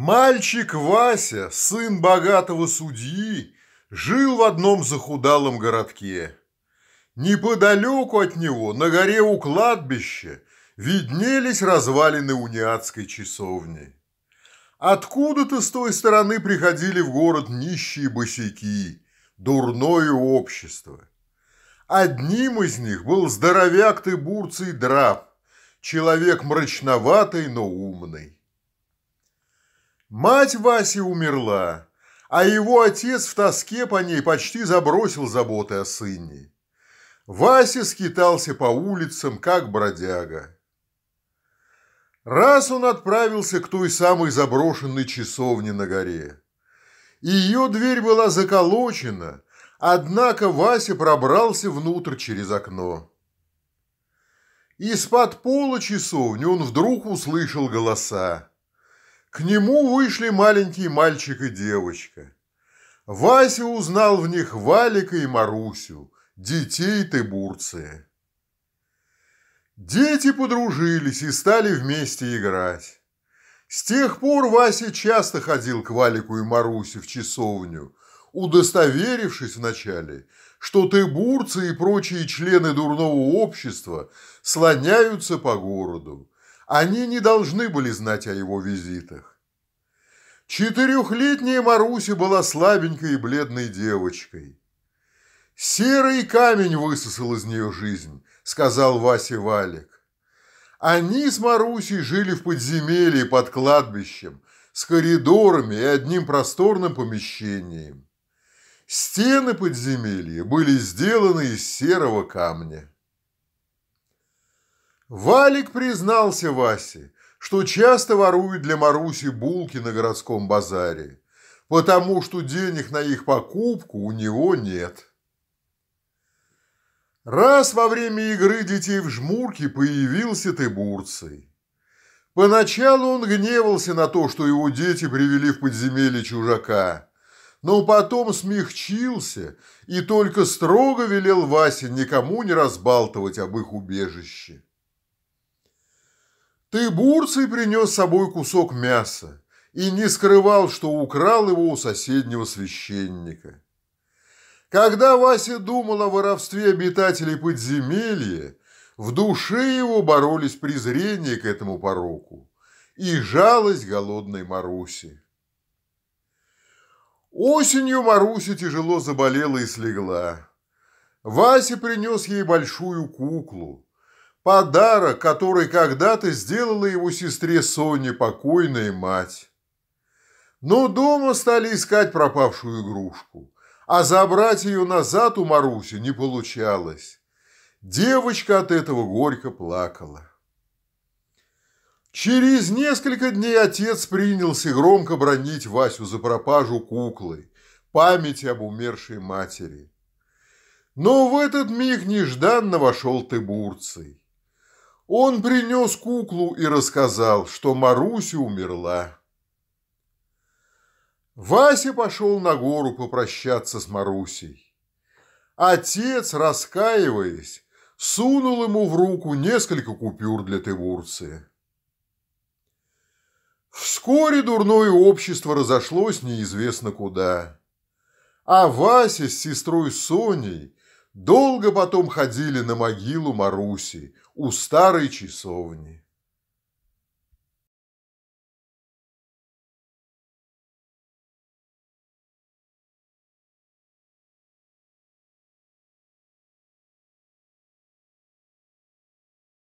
Мальчик Вася, сын богатого судьи, жил в одном захудалом городке. Неподалеку от него, на горе у кладбища, виднелись развалины униатской часовни. Откуда-то с той стороны приходили в город нищие босяки, дурное общество. Одним из них был здоровяк Тыбурций Драб, человек мрачноватый, но умный. Мать Васи умерла, а его отец в тоске по ней почти забросил заботы о сыне. Вася скитался по улицам, как бродяга. Раз он отправился к той самой заброшенной часовне на горе. Ее дверь была заколочена, однако Вася пробрался внутрь через окно. Из-под пола часовни он вдруг услышал голоса. К нему вышли маленький мальчик и девочка. Вася узнал в них Валика и Марусю, детей Тыбурция. Дети подружились и стали вместе играть. С тех пор Вася часто ходил к Валику и Марусе в часовню, удостоверившись вначале, что тыбурцы и прочие члены дурного общества слоняются по городу, они не должны были знать о его визитах. Четырехлетняя Маруся была слабенькой и бледной девочкой. «Серый камень высосал из нее жизнь», — сказал Вася Валик. Они с Марусей жили в подземелье под кладбищем, с коридорами и одним просторным помещением. Стены подземелья были сделаны из серого камня. Валик признался Васе, что часто ворует для Маруси булки на городском базаре, потому что денег на их покупку у него нет. Раз во время игры детей в жмурке появился Тыбурций. Поначалу он гневался на то, что его дети привели в подземелье чужака, но потом смягчился и только строго велел Васе никому не разбалтывать об их убежище. Ты бурцей принес с собой кусок мяса и не скрывал, что украл его у соседнего священника. Когда Вася думал о воровстве обитателей подземелья, в душе его боролись презрение к этому пороку и жалость голодной Маруси. Осенью Маруся тяжело заболела и слегла. Вася принес ей большую куклу – Подарок, который когда-то сделала его сестре Соне покойная мать. Но дома стали искать пропавшую игрушку, а забрать ее назад у Маруси не получалось. Девочка от этого горько плакала. Через несколько дней отец принялся громко бронить Васю за пропажу куклы, памяти об умершей матери. Но в этот миг нежданно вошел Тыбурций. Он принес куклу и рассказал, что Маруся умерла. Вася пошел на гору попрощаться с Марусей. Отец, раскаиваясь, сунул ему в руку несколько купюр для Тевурции. Вскоре дурное общество разошлось неизвестно куда. А Вася с сестрой Соней Долго потом ходили на могилу Маруси у старой часовни.